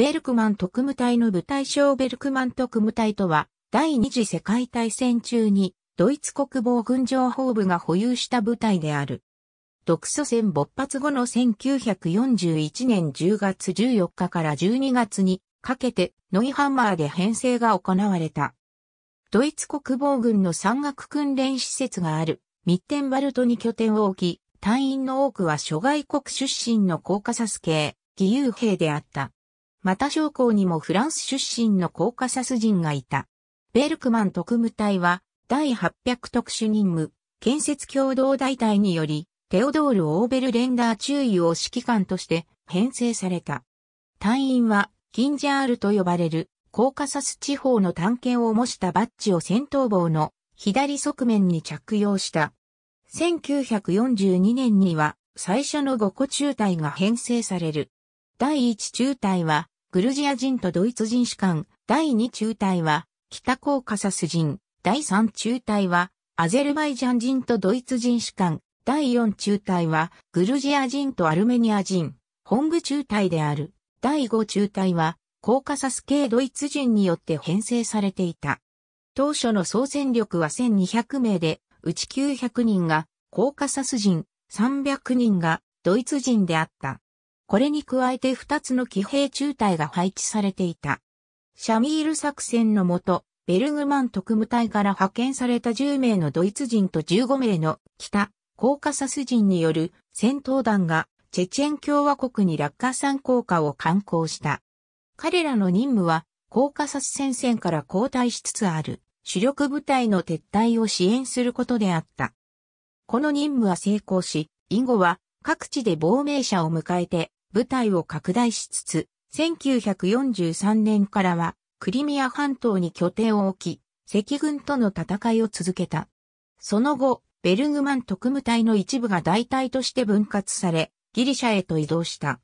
ベルクマン特務隊の部隊称ベルクマン特務隊とは、第二次世界大戦中に、ドイツ国防軍情報部が保有した部隊である。独ソ戦勃発後の1941年10月14日から12月にかけてノイハンマーで編成が行われた。ドイツ国防軍の山岳訓練施設があるミッテンバルトに拠点を置き、隊員の多くは諸外国出身のコーカサス系、義勇兵であった。また将校にもフランス出身のコーカサス人がいた。ベルクマン特務隊は、第800特殊任務、建設共同大隊により、テオドール・オーベルレンダー中尉を指揮官として編成された。隊員は、キンジャールと呼ばれる、コーカサス地方の探検を模したバッジを戦闘棒の左側面に着用した。1942年には、最初の5個中隊が編成される。第1中隊は、グルジア人とドイツ人士官、第2中隊は、北コーカサス人、第3中隊は、アゼルバイジャン人とドイツ人士官、第4中隊は、グルジア人とアルメニア人、本部中隊である。第5中隊は、コーカサス系ドイツ人によって編成されていた。当初の総戦力は1200名で、うち900人がコーカサス人、300人がドイツ人であった。これに加えて2つの騎兵中隊が配置されていた。シャミール作戦のもと、ベルグマン特務隊から派遣された10名のドイツ人と15名の北、コーカサス人による戦闘団がチェチェン共和国に落下参効果を観光した。彼らの任務はコーカサス戦線から交代しつつある主力部隊の撤退を支援することであった。この任務は成功し、以後は各地で亡命者を迎えて舞台を拡大しつつ、1943年からはクリミア半島に拠点を置き、赤軍との戦いを続けた。その後、ベルグマン特務隊の一部が大隊として分割され、ギリシャへと移動した。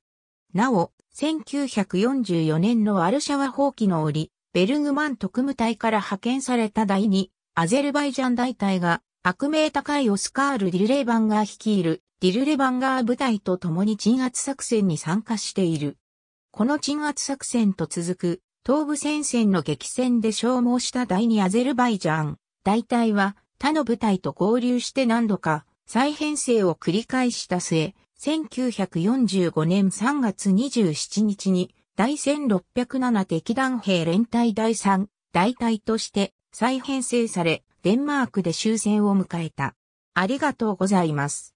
なお、1944年のワルシャワ放棄の折、ベルグマン特務隊から派遣された第2、アゼルバイジャン大隊が革命高いオスカール・ディルレバンガー率いるディルレバンガー部隊と共に鎮圧作戦に参加している。この鎮圧作戦と続く東部戦線の激戦で消耗した第2アゼルバイジャン大隊は他の部隊と合流して何度か再編成を繰り返した末、1945年3月27日に第1607敵団兵連隊第3大隊として再編成され、デンマークで終戦を迎えた。ありがとうございます。